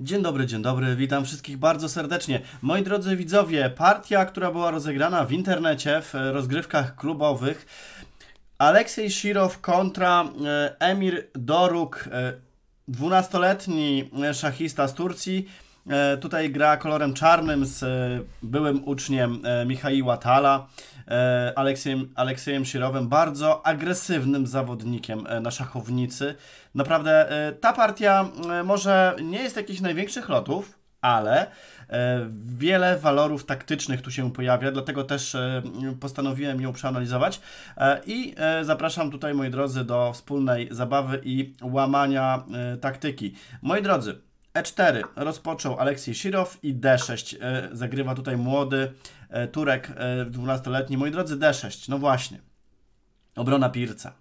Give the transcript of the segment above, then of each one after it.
Dzień dobry, dzień dobry, witam wszystkich bardzo serdecznie. Moi drodzy widzowie, partia, która była rozegrana w internecie, w e, rozgrywkach klubowych, Aleksiej Shirov kontra e, Emir Doruk, 12-letni e, szachista z Turcji. Tutaj gra kolorem czarnym z byłym uczniem Michaiła Tala. E, Aleksiejem, Aleksiejem bardzo agresywnym zawodnikiem e, na szachownicy. Naprawdę e, ta partia może nie jest jakichś największych lotów, ale wiele walorów taktycznych tu się pojawia, dlatego też postanowiłem ją przeanalizować i zapraszam tutaj moi drodzy do wspólnej zabawy i łamania taktyki. Moi drodzy, E4 rozpoczął Aleksiej Sirow i D6 e, zagrywa tutaj młody e, Turek 12-letni. E, Moi drodzy, D6, no właśnie. Obrona Pirca.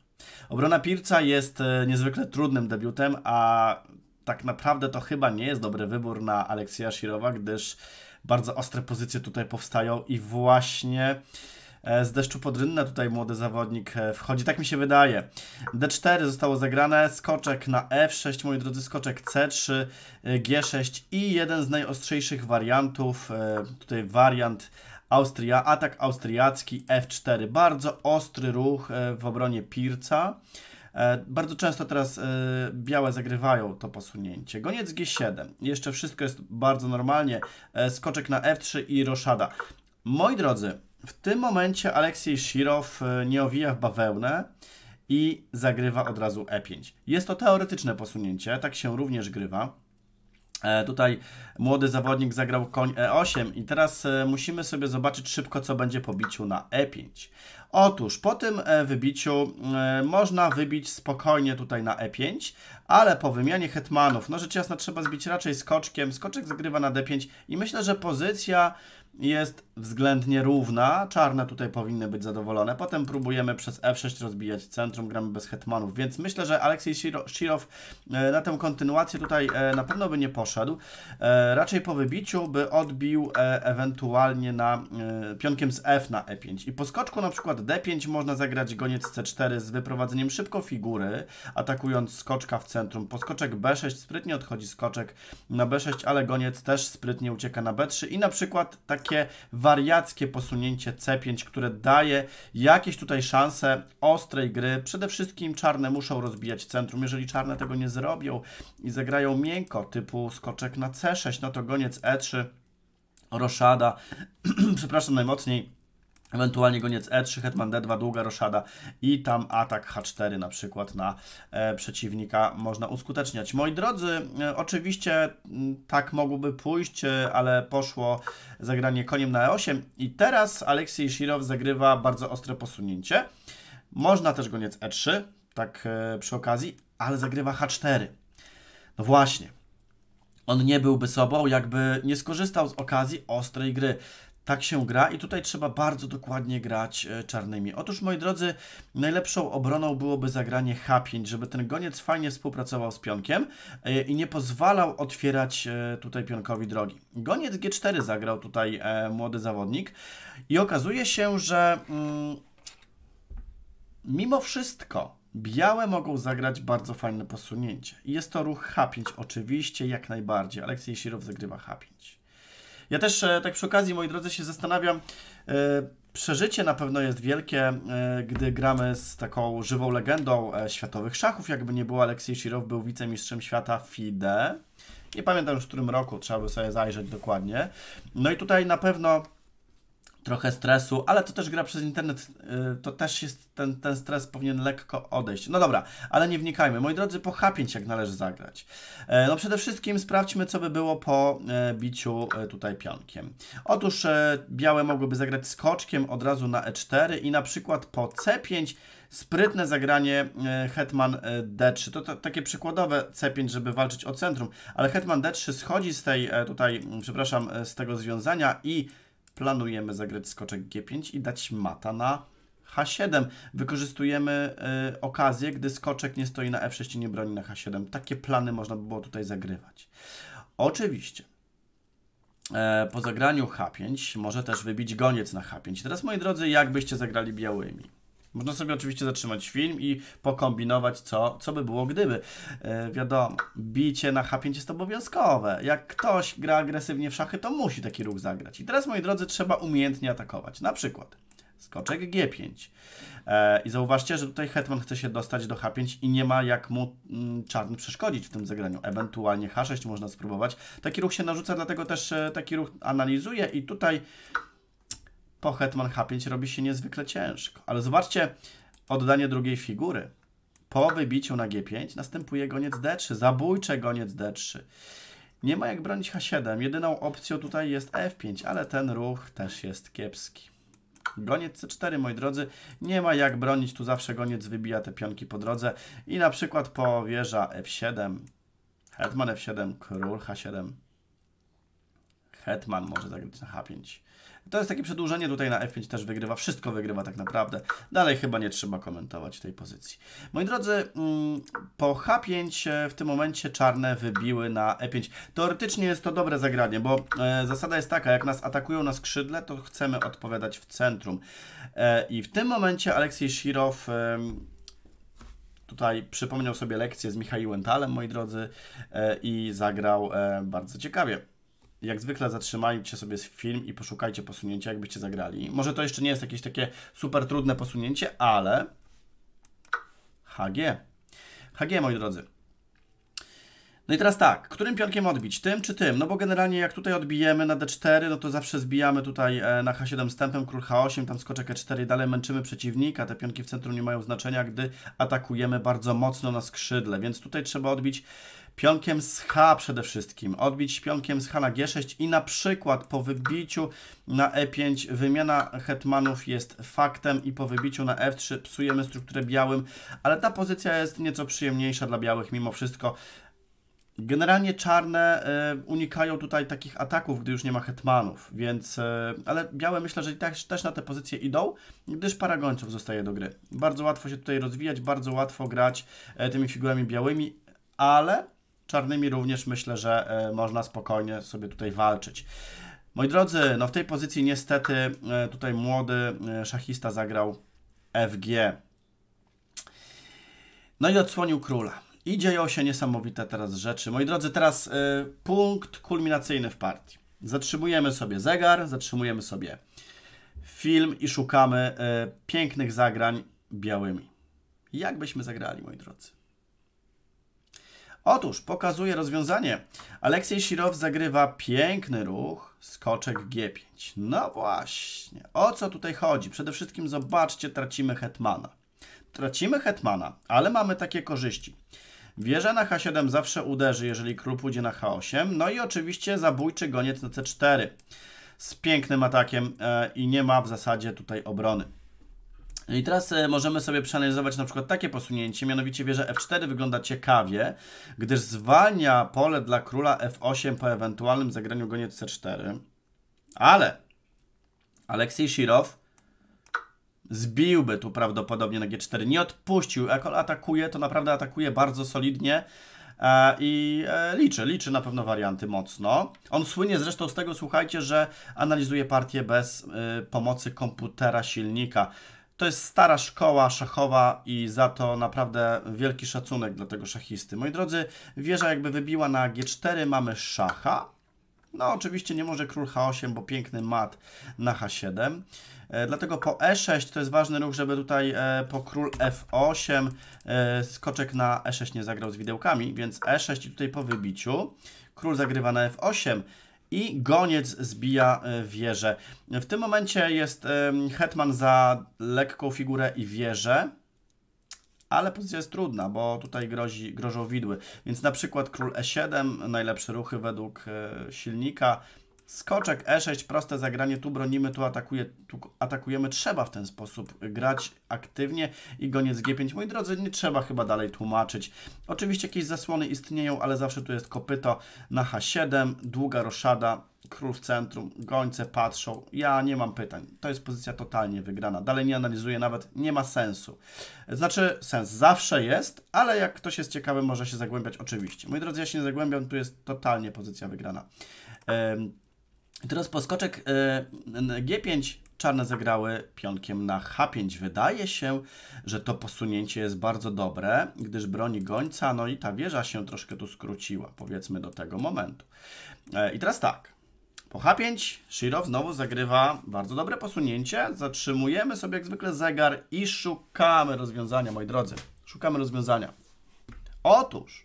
Obrona Pirca jest niezwykle trudnym debiutem, a tak naprawdę to chyba nie jest dobry wybór na Aleksja Sirowa, gdyż bardzo ostre pozycje tutaj powstają i właśnie E, z deszczu pod rynnę tutaj młody zawodnik e, wchodzi, tak mi się wydaje. D4 zostało zagrane, skoczek na F6, moi drodzy, skoczek C3, e, G6 i jeden z najostrzejszych wariantów, tutaj wariant Austria, atak austriacki F4. Bardzo ostry ruch w obronie Pirca. Bardzo często teraz białe zagrywają to posunięcie. Goniec G7. Jeszcze wszystko jest bardzo normalnie. Skoczek na F3 i roszada. Moi drodzy, w tym momencie Aleksiej Shirow e, nie owija w bawełnę i zagrywa od razu E5. Jest to teoretyczne posunięcie, tak się również grywa. E, tutaj młody zawodnik zagrał koń E8 i teraz e, musimy sobie zobaczyć szybko, co będzie po biciu na E5. Otóż po tym wybiciu można wybić spokojnie tutaj na E5, ale po wymianie hetmanów, no rzecz jasna trzeba zbić raczej skoczkiem, skoczek zagrywa na D5 i myślę, że pozycja jest względnie równa. Czarne tutaj powinny być zadowolone. Potem próbujemy przez F6 rozbijać centrum, gramy bez hetmanów, więc myślę, że Aleksiej Shirov e, na tę kontynuację tutaj e, na pewno by nie poszedł. E, raczej po wybiciu by odbił ewentualnie na pionkiem z F na E5. I po skoczku na przykład D5 można zagrać goniec C4 z wyprowadzeniem szybko figury, atakując skoczka w centrum. Po skoczek B6 sprytnie odchodzi skoczek na B6, ale goniec też sprytnie ucieka na B3 i na przykład taki takie wariackie posunięcie C5, które daje jakieś tutaj szanse ostrej gry. Przede wszystkim czarne muszą rozbijać centrum. Jeżeli czarne tego nie zrobią i zagrają miękko, typu skoczek na C6, no to goniec E3, roszada, przepraszam najmocniej, Ewentualnie goniec E3, hetman D2, długa roszada i tam atak H4 na przykład na e, przeciwnika można uskuteczniać. Moi drodzy, e, oczywiście m, mm, tak mogłoby pójść, e, ale poszło zagranie koniem na E8 i teraz Aleksiej Shirov zagrywa bardzo ostre posunięcie. Można też goniec E3, tak e, przy okazji, ale zagrywa H4. No właśnie. On nie byłby sobą, jakby nie skorzystał z okazji ostrej gry. Tak się gra i tutaj trzeba bardzo dokładnie grać e, czarnymi. Otóż, moi drodzy, najlepszą obroną byłoby zagranie H5, żeby ten goniec fajnie współpracował z pionkiem e, i nie pozwalał otwierać e, tutaj pionkowi drogi. Goniec G4 zagrał tutaj młody zawodnik i okazuje się, że mm, mimo wszystko Białe mogą zagrać bardzo fajne posunięcie. Jest to ruch H5 oczywiście, jak najbardziej. Aleksiej Sirow zagrywa H5. Ja też e, tak przy okazji, moi drodzy, się zastanawiam. E, przeżycie na pewno jest wielkie, e, gdy gramy z taką żywą legendą światowych szachów. Jakby nie było, Aleksiej Shirow był wicemistrzem świata FIDE. Nie pamiętam już w którym roku, trzeba by sobie zajrzeć dokładnie. No i tutaj na pewno trochę stresu, ale to też gra przez internet, y, to też jest ten, ten stres powinien lekko odejść. No dobra, ale nie wnikajmy. Moi drodzy, po H5 jak należy zagrać. E, no przede wszystkim sprawdźmy, co by było po e, biciu e, tutaj pionkiem. Otóż białe mogłyby zagrać skoczkiem od razu na E4 i na przykład po C5 sprytne zagranie Hetman D3. To, to, takie przykładowe C5, żeby walczyć o centrum, ale Hetman D3 schodzi z tej tutaj, przepraszam, z tego związania i planujemy zagrać skoczek G5 i dać mata na H7. Wykorzystujemy y, okazję, gdy skoczek nie stoi na F6 i nie broni na H7. Takie plany można by było tutaj zagrywać. Oczywiście. E, po zagraniu H5 może też wybić goniec na H5. Teraz, moi drodzy, jakbyście zagrali białymi? Można sobie oczywiście zatrzymać film i pokombinować, co, co by było gdyby. E, wiadomo, bicie na H5 jest obowiązkowe. Jak ktoś gra agresywnie w szachy, to musi taki ruch zagrać. I teraz, moi drodzy, trzeba umiejętnie atakować. Na przykład skoczek G5. E, I zauważcie, że tutaj hetman chce się dostać do H5 i nie ma jak mu mm, czarny przeszkodzić w tym zagraniu. Ewentualnie H6 można spróbować. Taki ruch się narzuca, dlatego też e, taki ruch analizuje i tutaj po hetman h5 robi się niezwykle ciężko. Ale zobaczcie oddanie drugiej figury. Po wybiciu na g5 następuje goniec d3, zabójcze goniec d3. Nie ma jak bronić h7. Jedyną opcją tutaj jest f5, ale ten ruch też jest kiepski. Goniec C4, moi drodzy, nie ma jak bronić, tu zawsze goniec wybija te pionki po drodze i na przykład po wieża F7, hetman F7, król H7, hetman może zagrać na H5, to jest takie przedłużenie, tutaj na F5 też wygrywa, wszystko wygrywa tak naprawdę. Dalej chyba nie trzeba komentować tej pozycji. Moi drodzy, mm, po H5 w tym momencie czarne wybiły na E5. Teoretycznie jest to dobre zagranie, bo e, zasada jest taka, jak nas atakują na skrzydle, to chcemy odpowiadać w centrum. E, I w tym momencie Aleksiej Shirov tutaj przypomniał sobie lekcję z Michałem Talem, moi drodzy, e, i zagrał bardzo ciekawie jak zwykle zatrzymajcie sobie film i poszukajcie posunięcia, jakbyście zagrali. Może to jeszcze nie jest jakieś takie super trudne posunięcie, ale HG. HG, moi drodzy. No i teraz tak, którym pionkiem odbić? Tym czy tym? No bo generalnie jak tutaj odbijemy na d4, no to zawsze zbijamy tutaj e, na h7 stępem, król h8, tam skoczek e4 i dalej męczymy przeciwnika. Te pionki w centrum nie mają znaczenia, gdy atakujemy bardzo mocno na skrzydle, więc tutaj trzeba odbić pionkiem z H przede wszystkim, odbić pionkiem z H na G6 i na przykład po wybiciu na E5 wymiana hetmanów jest faktem i po wybiciu na F3 psujemy strukturę białym, ale ta pozycja jest nieco przyjemniejsza dla białych mimo wszystko. Generalnie czarne e, unikają tutaj takich ataków, gdy już nie ma hetmanów, więc... E, ale białe myślę, że też, tak, też na te pozycje idą, gdyż para gońców zostaje do gry. Bardzo łatwo się tutaj rozwijać, bardzo łatwo grać e, tymi figurami białymi, ale czarnymi również myślę, że można spokojnie sobie tutaj walczyć. Moi drodzy, no w tej pozycji niestety tutaj młody szachista zagrał FG. No i odsłonił króla. I dzieją się niesamowite teraz rzeczy. Moi drodzy, teraz y, punkt kulminacyjny w partii. Zatrzymujemy sobie zegar, zatrzymujemy sobie film i szukamy y, pięknych zagrań białymi. Jak byśmy zagrali, moi drodzy? Otóż pokazuje rozwiązanie. Aleksiej Sirow zagrywa piękny ruch, skoczek G5. No właśnie, o co tutaj chodzi? Przede wszystkim zobaczcie, tracimy hetmana. Tracimy hetmana, ale mamy takie korzyści. Wieża na H7 zawsze uderzy, jeżeli król pójdzie na H8. No i oczywiście zabójczy goniec na C4 z pięknym atakiem e, i nie ma w zasadzie tutaj obrony. I teraz e, możemy sobie przeanalizować na przykład takie posunięcie, mianowicie wieża f4 wygląda ciekawie, gdyż zwalnia pole dla króla f8 po ewentualnym zagraniu goniec c4, ale Aleksiej Shirov Zbiłby tu prawdopodobnie na G4. Nie odpuścił. Ekol atakuje, to naprawdę atakuje bardzo solidnie. E, I e, liczy, liczy na pewno warianty mocno. On słynie zresztą z tego, słuchajcie, że analizuje partię bez e, pomocy komputera silnika. To jest stara szkoła szachowa i za to naprawdę wielki szacunek dla tego szachisty. Moi drodzy, wieża jakby wybiła na G4, mamy szacha. No oczywiście nie może król H8, bo piękny mat na H7. E, dlatego po E6 to jest ważny ruch, żeby tutaj e, po król F8 e, skoczek na E6 nie zagrał z widełkami, więc E6 i tutaj po wybiciu. Król zagrywa na F8 i goniec zbija e, wieżę. W tym momencie jest hetman za lekką figurę i wieżę ale pozycja jest trudna, bo tutaj grozi, grożą widły. Więc na przykład król e7, najlepsze ruchy według e, silnika. Skoczek e6, proste zagranie, tu bronimy, tu, atakuje, tu atakujemy. Trzeba w ten sposób grać aktywnie i goniec g5. Moi drodzy, nie trzeba chyba dalej tłumaczyć. Oczywiście jakieś zasłony istnieją, ale zawsze tu jest kopyto na h7, długa roszada Król w centrum, gońce patrzą. Ja nie mam pytań. To jest pozycja totalnie wygrana. Dalej nie analizuję, nawet nie ma sensu. Znaczy, sens zawsze jest, ale jak ktoś jest ciekawy, może się zagłębiać, oczywiście. Moi drodzy, ja się nie zagłębiam, tu jest totalnie pozycja wygrana. teraz poskoczek e, G5 czarne zagrały pionkiem na H5. Wydaje się, że to posunięcie jest bardzo dobre, gdyż broni gońca, no i ta wieża się troszkę tu skróciła, powiedzmy do tego momentu. E, I teraz tak, po H5 Shiro znowu zagrywa bardzo dobre posunięcie. Zatrzymujemy sobie jak zwykle zegar i szukamy rozwiązania, moi drodzy. Szukamy rozwiązania. Otóż,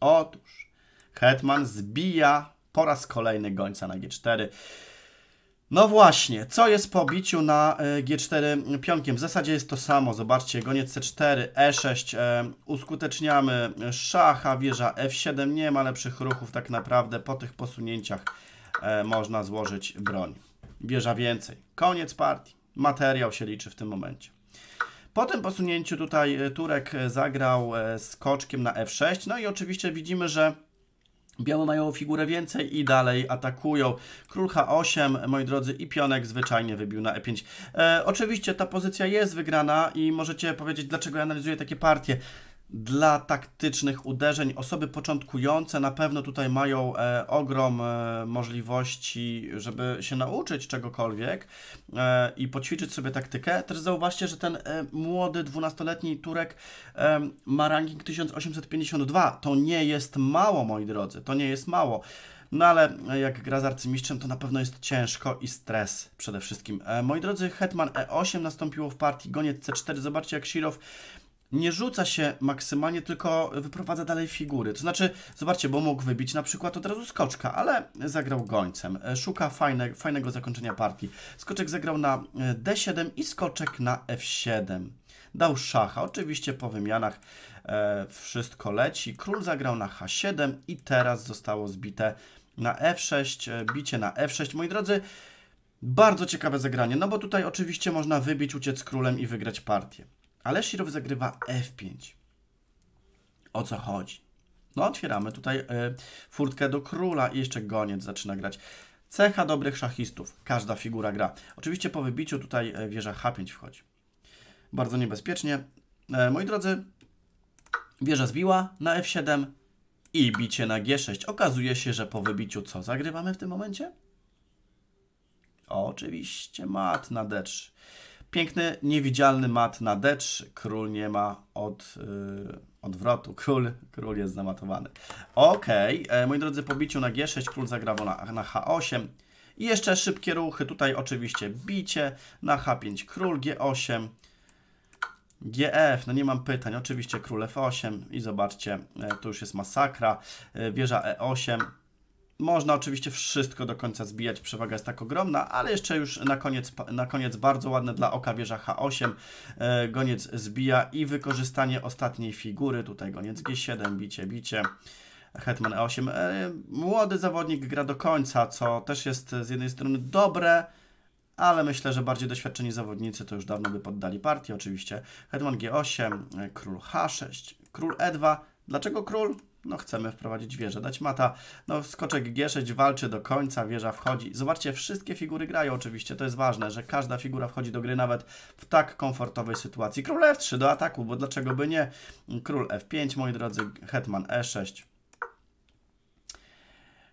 otóż, Hetman zbija po raz kolejny gońca na G4. No właśnie, co jest po biciu na e, G4 pionkiem? W zasadzie jest to samo, zobaczcie, goniec C4, E6, e, uskuteczniamy szacha, wieża F7, nie ma lepszych ruchów tak naprawdę po tych posunięciach. E, można złożyć broń. Bierza więcej. Koniec partii. Materiał się liczy w tym momencie. Po tym posunięciu tutaj e, Turek e, zagrał z koczkiem na f6, no i oczywiście widzimy, że Białe mają figurę więcej i dalej atakują. Król H8, moi drodzy, i pionek zwyczajnie wybił na E5. E, oczywiście ta pozycja jest wygrana i możecie powiedzieć, dlaczego ja analizuję takie partie dla taktycznych uderzeń. Osoby początkujące na pewno tutaj mają e, ogrom e, możliwości, żeby się nauczyć czegokolwiek e, i poćwiczyć sobie taktykę. Też zauważcie, że ten e, młody, 12-letni Turek e, ma ranking 1852. To nie jest mało, moi drodzy, to nie jest mało. No ale e, jak gra z arcymistrzem, to na pewno jest ciężko i stres przede wszystkim. E, moi drodzy, hetman e8 nastąpiło w partii, goniec c4. Zobaczcie, jak Shirov nie rzuca się maksymalnie, tylko wyprowadza dalej figury. To znaczy, zobaczcie, bo mógł wybić na przykład od razu skoczka, ale zagrał gońcem. E, szuka fajne, fajnego zakończenia partii. Skoczek zagrał na e, D7 i skoczek na F7. Dał szacha. Oczywiście po wymianach e, wszystko leci. Król zagrał na H7 i teraz zostało zbite na F6. E, bicie na F6. Moi drodzy, bardzo ciekawe zagranie, no bo tutaj oczywiście można wybić, uciec królem i wygrać partię. Ale Shirow zagrywa F5. O co chodzi? No otwieramy tutaj y, furtkę do króla i jeszcze goniec zaczyna grać. Cecha dobrych szachistów. Każda figura gra. Oczywiście po wybiciu tutaj e, wieża H5 wchodzi. Bardzo niebezpiecznie. E, moi drodzy, wieża zbiła na F7 i bicie na G6. Okazuje się, że po wybiciu co zagrywamy w tym momencie? Oczywiście mat na D3. Piękny, niewidzialny mat na D3. Król nie ma od, yy, odwrotu. Król, król jest zamatowany. Okej, okay. E, moi drodzy, po biciu na G6 król zagrał na, na H8. I jeszcze szybkie ruchy. Tutaj oczywiście bicie na H5, król G8. GF, no nie mam pytań, oczywiście król F8 i zobaczcie, e, to już jest masakra, e, wieża E8, można oczywiście wszystko do końca zbijać, przewaga jest tak ogromna, ale jeszcze już na koniec, na koniec bardzo ładne dla oka wieża H8, e, goniec zbija i wykorzystanie ostatniej figury, tutaj goniec G7, bicie, bicie. Hetman E8. E, młody zawodnik gra do końca, co też jest z jednej strony dobre, ale myślę, że bardziej doświadczeni zawodnicy to już dawno by poddali partii oczywiście. Hetman G8, e, król H6, król E2. Dlaczego król? no chcemy wprowadzić wieżę, dać mata. No skoczek G6 walczy do końca, wieża wchodzi. Zobaczcie, wszystkie figury grają oczywiście, to jest ważne, że każda figura wchodzi do gry nawet w tak komfortowej sytuacji. Król F3 do ataku, bo dlaczego by nie? Król F5, moi drodzy, hetman E6.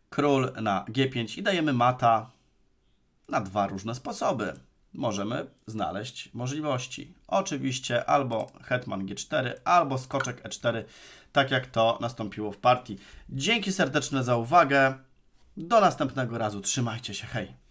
Król na G5 i dajemy mata na dwa różne sposoby. Możemy znaleźć możliwości. Oczywiście albo hetman G4, albo skoczek E4 tak jak to nastąpiło w partii. Dzięki serdeczne za uwagę. Do następnego razu. Trzymajcie się. Hej.